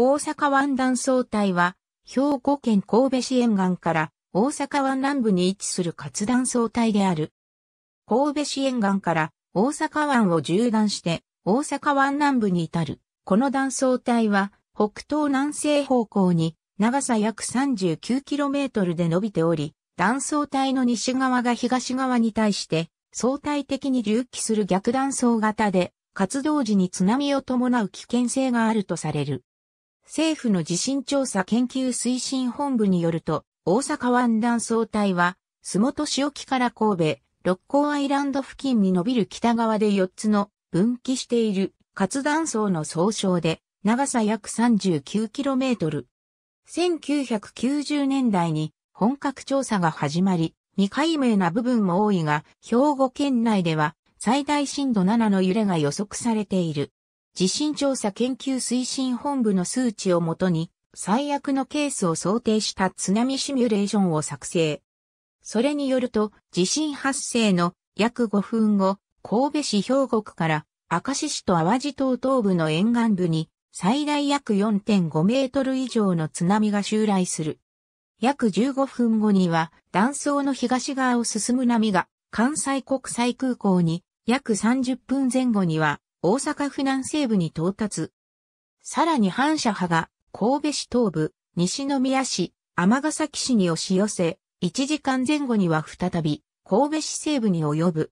大阪湾断層帯は、兵庫県神戸市沿岸から大阪湾南部に位置する活断層帯である。神戸市沿岸から大阪湾を縦断して大阪湾南部に至る。この断層帯は北東南西方向に長さ約 39km で伸びており、断層帯の西側が東側に対して相対的に隆起する逆断層型で活動時に津波を伴う危険性があるとされる。政府の地震調査研究推進本部によると、大阪湾断層帯は、洲本市沖から神戸、六甲アイランド付近に伸びる北側で4つの分岐している活断層の総称で、長さ約 39km。1990年代に本格調査が始まり、未解明な部分も多いが、兵庫県内では最大震度7の揺れが予測されている。地震調査研究推進本部の数値をもとに、最悪のケースを想定した津波シミュレーションを作成。それによると、地震発生の約5分後、神戸市兵庫区から明石市と淡路島東部の沿岸部に最大約4.5メートル以上の津波が襲来する。約15分後には断層の東側を進む波が関西国際空港に約30分前後には大阪府南西部に到達。さらに反射波が神戸市東部、西宮市、尼崎市に押し寄せ、1時間前後には再び神戸市西部に及ぶ。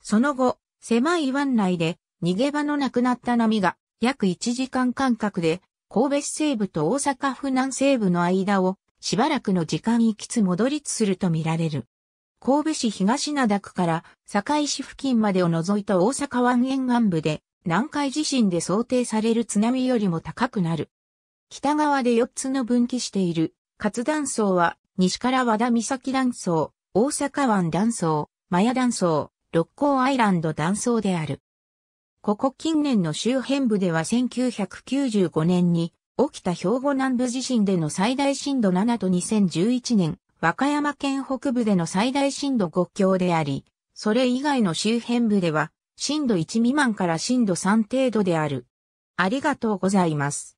その後、狭い湾内で逃げ場のなくなった波が約1時間間隔で神戸市西部と大阪府南西部の間をしばらくの時間行きつ戻りつするとみられる。神戸市東灘区から堺市付近までを除いた大阪湾沿岸部で南海地震で想定される津波よりも高くなる。北側で4つの分岐している活断層は西から和田岬断層、大阪湾断層、マヤ断層、六甲アイランド断層である。ここ近年の周辺部では1995年に起きた兵庫南部地震での最大震度7と2011年和歌山県北部での最大震度5強であり、それ以外の周辺部では、震度1未満から震度3程度である。ありがとうございます。